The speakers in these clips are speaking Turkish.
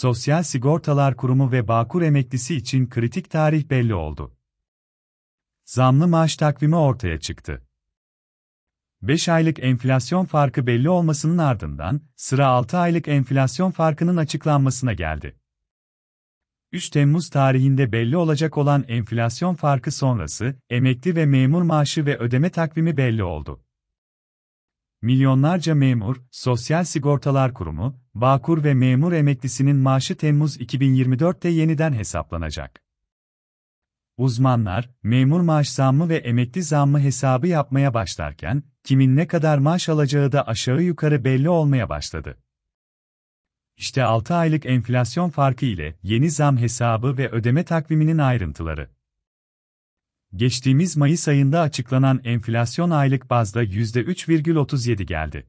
Sosyal Sigortalar Kurumu ve Bağkur emeklisi için kritik tarih belli oldu. Zamlı maaş takvimi ortaya çıktı. 5 aylık enflasyon farkı belli olmasının ardından sıra 6 aylık enflasyon farkının açıklanmasına geldi. 3 Temmuz tarihinde belli olacak olan enflasyon farkı sonrası emekli ve memur maaşı ve ödeme takvimi belli oldu. Milyonlarca memur, Sosyal Sigortalar Kurumu, Bağkur ve memur emeklisinin maaşı Temmuz 2024'te yeniden hesaplanacak. Uzmanlar, memur maaş zammı ve emekli zammı hesabı yapmaya başlarken, kimin ne kadar maaş alacağı da aşağı yukarı belli olmaya başladı. İşte 6 aylık enflasyon farkı ile yeni zam hesabı ve ödeme takviminin ayrıntıları. Geçtiğimiz Mayıs ayında açıklanan enflasyon aylık bazda %3,37 geldi.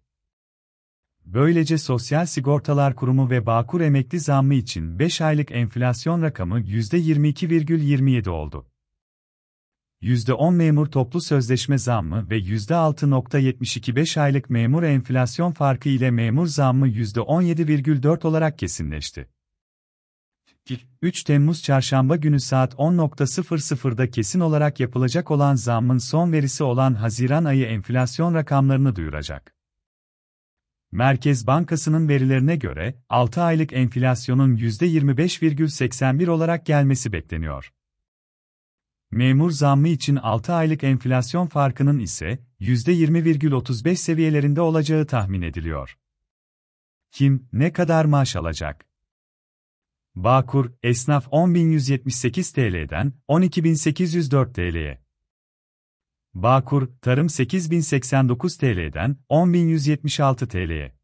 Böylece Sosyal Sigortalar Kurumu ve Bağkur emekli zammı için 5 aylık enflasyon rakamı %22,27 oldu. %10 memur toplu sözleşme zammı ve %6.72 5 aylık memur enflasyon farkı ile memur zammı %17,4 olarak kesinleşti. 3 Temmuz Çarşamba günü saat 10.00'da kesin olarak yapılacak olan zammın son verisi olan Haziran ayı enflasyon rakamlarını duyuracak. Merkez Bankası'nın verilerine göre 6 aylık enflasyonun %25,81 olarak gelmesi bekleniyor. Memur zammı için 6 aylık enflasyon farkının ise %20,35 seviyelerinde olacağı tahmin ediliyor. Kim ne kadar maaş alacak? Bağkur, esnaf 10.178 TL'den 12.804 TL'ye. Bağkur, tarım 8.089 TL'den 10.176 TL'ye.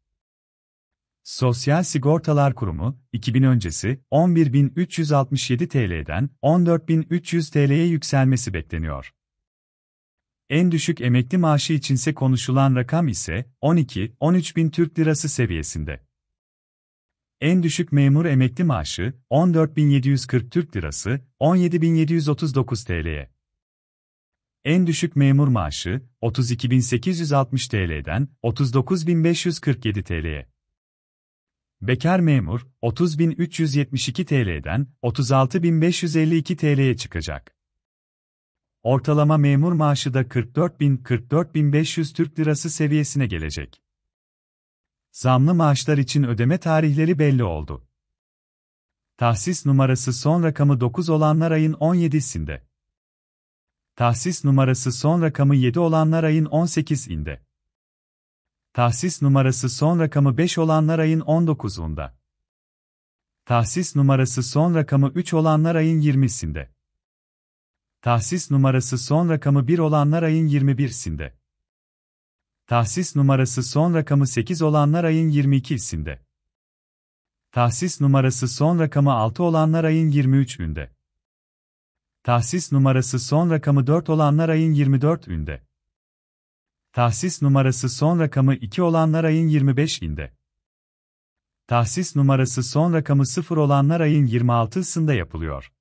Sosyal Sigortalar Kurumu, 2000 öncesi 11.367 TL'den 14.300 TL'ye yükselmesi bekleniyor. En düşük emekli maaşı içinse konuşulan rakam ise 12-13 bin Türk lirası seviyesinde en düşük memur emekli maaşı 14.740 Türk Lirası 17.739 TL'ye. En düşük memur maaşı 32.860 TL'den 39.547 TL'ye. Bekar memur 30.372 TL'den 36.552 TL'ye çıkacak. Ortalama memur maaşı da 44.000-44.500 Türk Lirası seviyesine gelecek. Zamlı maaşlar için ödeme tarihleri belli oldu. Tahsis numarası son rakamı 9 olanlar ayın 17'sinde. Tahsis numarası son rakamı 7 olanlar ayın 18'inde. Tahsis numarası son rakamı 5 olanlar ayın 19'unda. Tahsis numarası son rakamı 3 olanlar ayın 20'sinde. Tahsis numarası son rakamı 1 olanlar ayın 21'sinde. Tahsis numarası son rakamı 8 olanlar ayın 22'sinde. Tahsis numarası son rakamı 6 olanlar ayın 23 günde. Tahsis numarası son rakamı 4 olanlar ayın 24 günde. Tahsis numarası son rakamı 2 olanlar ayın 25'inde. Tahsis numarası son rakamı 0 olanlar ayın 26'sında yapılıyor.